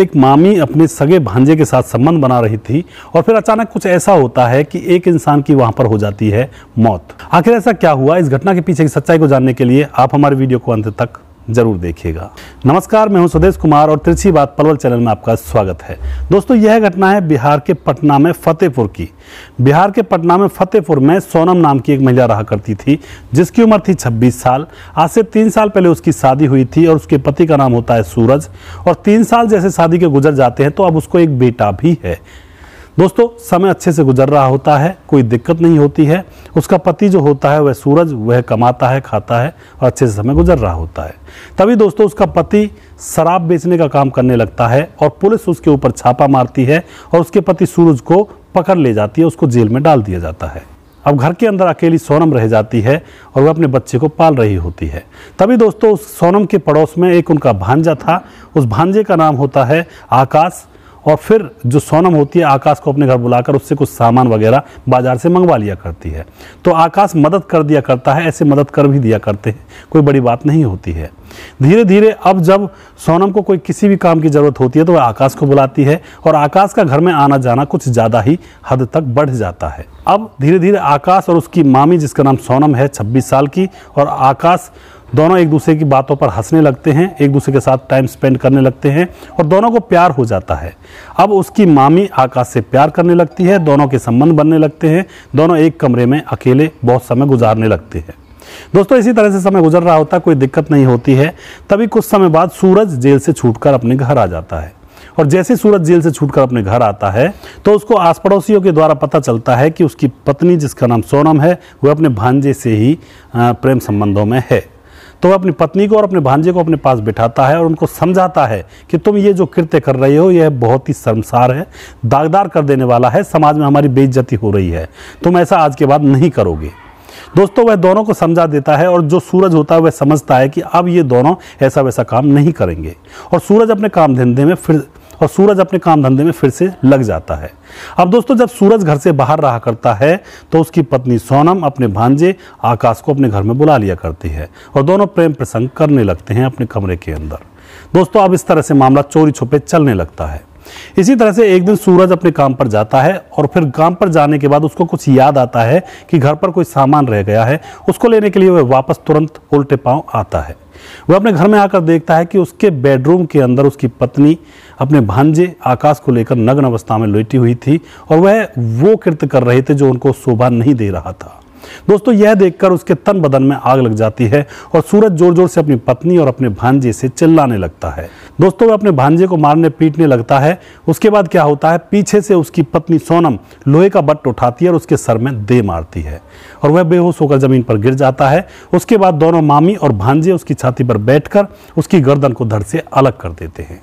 एक मामी अपने सगे भांजे के साथ संबंध बना रही थी और फिर अचानक कुछ ऐसा होता है कि एक इंसान की वहां पर हो जाती है मौत आखिर ऐसा क्या हुआ इस घटना के पीछे की सच्चाई को जानने के लिए आप हमारे वीडियो को अंत तक जरूर देखिएगा नमस्कार मैं हूं सुदेश कुमार और तिरछी बात पलवल चैनल में आपका स्वागत है दोस्तों यह घटना है बिहार के पटना में फतेहपुर की बिहार के पटना में फतेहपुर में सोनम नाम की एक महिला रहा करती थी जिसकी उम्र थी 26 साल आज से तीन साल पहले उसकी शादी हुई थी और उसके पति का नाम होता है सूरज और तीन साल जैसे शादी के गुजर जाते हैं तो अब उसको एक बेटा भी है दोस्तों समय अच्छे से गुजर रहा होता है कोई दिक्कत नहीं होती है उसका पति जो होता है वह सूरज वह कमाता है खाता है और अच्छे से समय गुजर रहा होता है तभी दोस्तों उसका पति शराब बेचने का काम करने लगता है और पुलिस उसके ऊपर छापा मारती है और उसके पति सूरज को पकड़ ले जाती है उसको जेल में डाल दिया जाता है अब घर के अंदर अकेली सोनम रह जाती है और वह अपने बच्चे को पाल रही होती है तभी दोस्तों उस सोनम के पड़ोस में एक उनका भांजा था उस भांजे का नाम होता है आकाश और फिर जो सोनम होती है आकाश को अपने घर बुलाकर उससे कुछ सामान वगैरह बाजार से मंगवा लिया करती है तो आकाश मदद कर दिया करता है ऐसे मदद कर भी दिया करते हैं कोई बड़ी बात नहीं होती है धीरे धीरे अब जब सोनम को कोई किसी भी काम की ज़रूरत होती है तो वह आकाश को बुलाती है और आकाश का घर में आना जाना कुछ ज़्यादा ही हद तक बढ़ जाता है अब धीरे धीरे आकाश और उसकी मामी जिसका नाम सोनम है छब्बीस साल की और आकाश दोनों एक दूसरे की बातों पर हंसने लगते हैं एक दूसरे के साथ टाइम स्पेंड करने लगते हैं और दोनों को प्यार हो जाता है अब उसकी मामी आकाश से प्यार करने लगती है दोनों के संबंध बनने लगते हैं दोनों एक कमरे में अकेले बहुत समय गुजारने लगते हैं दोस्तों इसी तरह से समय गुजर रहा होता है कोई दिक्कत नहीं होती है तभी कुछ समय बाद सूरज जेल से छूटकर अपने घर आ जाता है और जैसे सूरज जेल से छूटकर अपने घर आता है तो उसको आस पड़ोसियों के द्वारा पता चलता है कि उसकी पत्नी जिसका नाम सोनम है वह अपने भांजे से ही प्रेम संबंधों में है तो वह अपनी पत्नी को और अपने भांजे को अपने पास बिठाता है और उनको समझाता है कि तुम ये जो कृत्य कर रहे हो यह बहुत ही शर्मसार है दागदार कर देने वाला है समाज में हमारी बेइज्जती हो रही है तुम ऐसा आज के बाद नहीं करोगे दोस्तों वह दोनों को समझा देता है और जो सूरज होता है वह समझता है कि अब ये दोनों ऐसा वैसा काम नहीं करेंगे और सूरज अपने काम धंधे में फिर और सूरज अपने काम धंधे में फिर से लग जाता है अब दोस्तों जब सूरज घर से बाहर रहा करता है तो उसकी पत्नी सोनम अपने भांजे आकाश को अपने घर में बुला लिया करती है और दोनों प्रेम प्रसंग करने लगते हैं अपने कमरे के अंदर दोस्तों अब इस तरह से मामला चोरी छुपे चलने लगता है इसी तरह से एक दिन सूरज अपने काम पर जाता है और फिर काम पर जाने के बाद उसको कुछ याद आता है कि घर पर कोई सामान रह गया है उसको लेने के लिए वह वापस तुरंत उल्टे पाँव आता है वह अपने घर में आकर देखता है कि उसके बेडरूम के अंदर उसकी पत्नी अपने भांजे आकाश को लेकर नग्न अवस्था में लेटी हुई थी और वह वो कृत्य कर रहे थे जो उनको शोभा नहीं दे रहा था दोस्तों यह देखकर उसके तन बदन में आग लग जाती है और सूरज जोर जोर से अपनी पत्नी और अपने भांजे से चिल्लाने लगता है दोस्तों वह अपने भांजे को मारने पीटने लगता है उसके बाद क्या होता है पीछे से उसकी पत्नी सोनम लोहे का बट उठाती है और उसके सर में दे मारती है और वह बेहोश होकर जमीन पर गिर जाता है उसके बाद दोनों मामी और भांजे उसकी छाती पर बैठकर उसकी गर्दन को धड़ से अलग कर देते हैं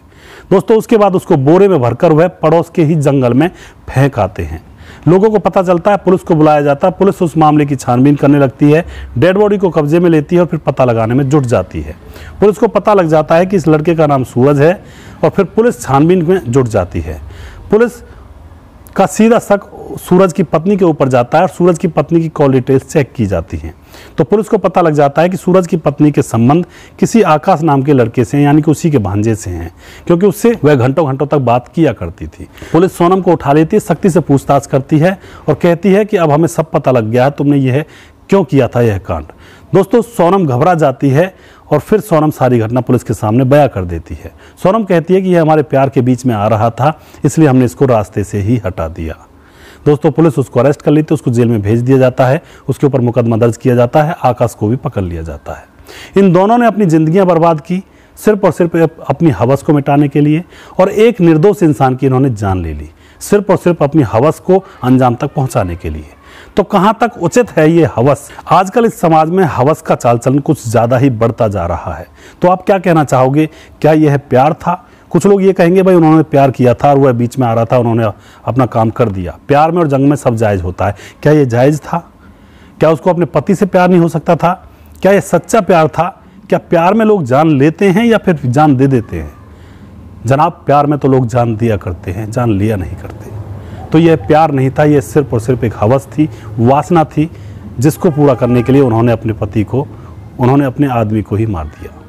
दोस्तों उसके बाद उसको बोरे में भरकर वह पड़ोस के ही जंगल में फेंक आते हैं लोगों को पता चलता है पुलिस को बुलाया जाता है पुलिस उस मामले की छानबीन करने लगती है डेड बॉडी को कब्जे में लेती है और फिर पता लगाने में जुट जाती है पुलिस को पता लग जाता है कि इस लड़के का नाम सूरज है और फिर पुलिस छानबीन में जुट जाती है पुलिस का सीधा शक सूरज की पत्नी के ऊपर जाता है और सूरज की पत्नी की कॉल डिटेल्स चेक की जाती हैं तो पुलिस को पता लग जाता है कि सूरज की पत्नी के संबंध किसी आकाश नाम के लड़के से हैं यानी कि उसी के भांजे से हैं क्योंकि उससे वह घंटों घंटों तक बात किया करती थी पुलिस सोनम को उठा लेती है सख्ती से पूछताछ करती है और कहती है कि अब हमें सब पता लग गया है तुमने यह क्यों किया था यह कांड दोस्तों सोनम घबरा जाती है और फिर सोनम सारी घटना पुलिस के सामने बयां कर देती है सोनम कहती है कि यह हमारे प्यार के बीच में आ रहा था इसलिए हमने इसको रास्ते से ही हटा दिया दोस्तों पुलिस उसको अरेस्ट कर लेती है उसको जेल में भेज दिया जाता है उसके ऊपर मुकदमा दर्ज किया जाता है आकाश को भी पकड़ लिया जाता है इन दोनों ने अपनी जिंदगियां बर्बाद की सिर्फ और सिर्फ अपनी हवस को मिटाने के लिए और एक निर्दोष इंसान की इन्होंने जान ले ली सिर्फ और सिर्फ अपनी हवस को अंजाम तक पहुंचाने के लिए तो कहां तक उचित है ये हवस आजकल इस समाज में हवस का चाल चलन कुछ ज़्यादा ही बढ़ता जा रहा है तो आप क्या कहना चाहोगे क्या यह प्यार था कुछ लोग ये कहेंगे भाई उन्होंने प्यार किया था और वह बीच में आ रहा था उन्होंने अपना काम कर दिया प्यार में और जंग में सब जायज़ होता है क्या यह जायज़ था क्या उसको अपने पति से प्यार नहीं हो सकता था क्या यह सच्चा प्यार था क्या प्यार में लोग जान लेते हैं या फिर जान दे देते हैं जनाब प्यार में तो लोग जान दिया करते हैं जान लिया नहीं करते तो यह प्यार नहीं था यह सिर्फ और सिर्फ एक हवस थी वासना थी जिसको पूरा करने के लिए उन्होंने अपने पति को उन्होंने अपने आदमी को ही मार दिया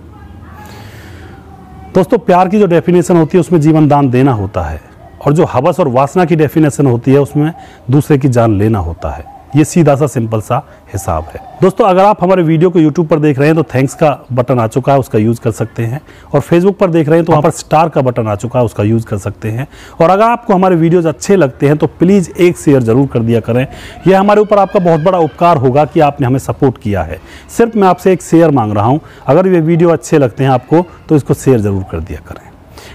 दोस्तों प्यार की जो डेफिनेशन होती है उसमें जीवन दान देना होता है और जो हवस और वासना की डेफिनेशन होती है उसमें दूसरे की जान लेना होता है ये सीधा सा सिंपल सा हिसाब है दोस्तों अगर आप हमारे वीडियो को यूट्यूब पर देख रहे हैं तो थैंक्स का बटन आ चुका है उसका यूज़ कर सकते हैं और फेसबुक पर देख रहे हैं तो वहाँ पर स्टार का बटन आ चुका है उसका यूज़ कर सकते हैं और अगर आपको हमारे वीडियोज़ अच्छे लगते हैं तो प्लीज़ एक शेयर ज़रूर कर दिया करें यह हमारे ऊपर आपका बहुत बड़ा उपकार होगा कि आपने हमें सपोर्ट किया है सिर्फ मैं आपसे एक शेयर मांग रहा हूँ अगर ये वीडियो अच्छे लगते हैं आपको तो इसको शेयर ज़रूर कर दिया करें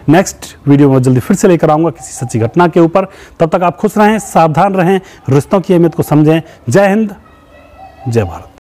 नेक्स्ट वीडियो में जल्दी फिर से लेकर आऊँगा किसी सच्ची घटना के ऊपर तब तक आप खुश रहें सावधान रहें रिश्तों की अहमियत को समझें जय हिंद जय भारत